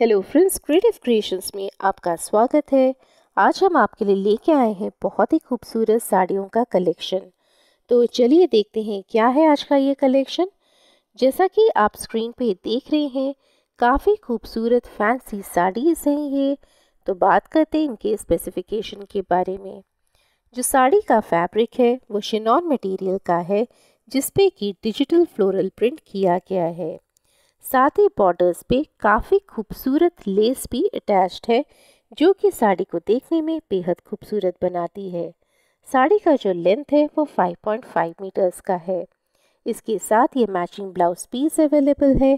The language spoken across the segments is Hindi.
हेलो फ्रेंड्स क्रिएटिव क्रिएशंस में आपका स्वागत है आज हम आपके लिए लेके आए हैं बहुत ही खूबसूरत साड़ियों का कलेक्शन तो चलिए देखते हैं क्या है आज का ये कलेक्शन जैसा कि आप स्क्रीन पे देख रहे हैं काफ़ी खूबसूरत फैंसी साड़ीज़ हैं ये तो बात करते हैं इनके स्पेसिफिकेशन के बारे में जो साड़ी का फैब्रिक है वो शिनॉन मटीरियल का है जिसपे कि डिजिटल फ्लोरल प्रिंट किया गया है साथ ही बॉर्डर्स पे काफ़ी खूबसूरत लेस भी अटैच्ड है जो कि साड़ी को देखने में बेहद खूबसूरत बनाती है साड़ी का जो लेंथ है वो 5.5 मीटर्स का है इसके साथ ये मैचिंग ब्लाउज पीस अवेलेबल है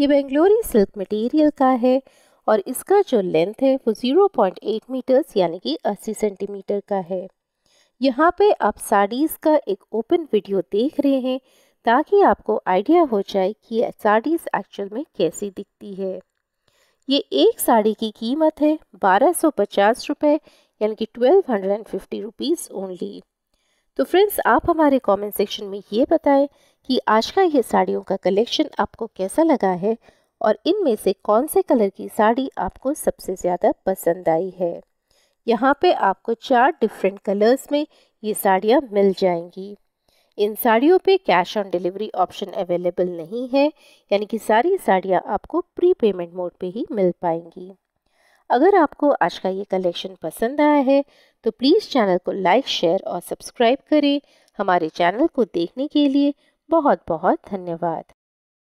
ये बेंगलोरी सिल्क मटेरियल का है और इसका जो लेंथ है वो 0.8 मीटर्स यानी कि 80 सेंटीमीटर का है यहाँ पे आप साड़ीज़ का एक ओपन वीडियो देख रहे हैं ताकि आपको आइडिया हो जाए कि साड़ीज़ एक्चुअल में कैसी दिखती है ये एक साड़ी की कीमत है बारह सौ पचास रुपये यानी कि twelve hundred and fifty rupees only तो फ्रेंड्स आप हमारे कमेंट सेक्शन में ये बताएं कि आज का ये साड़ियों का कलेक्शन आपको कैसा लगा है और इनमें से कौन से कलर की साड़ी आपको सबसे ज़्यादा पसंद आई है यहाँ पे आपको चार डिफरेंट कलर्स में ये साड़ियाँ मिल जाएंगी इन साड़ियों पे cash on delivery option available नहीं है यानी कि सारी साड़ियाँ आपको प्री पेमेंट मोड पे ही मिल पाएंगी अगर आपको आज का ये कलेक्शन पसंद आया है तो प्लीज़ चैनल को लाइक शेयर और सब्सक्राइब करें हमारे चैनल को देखने के लिए बहुत बहुत धन्यवाद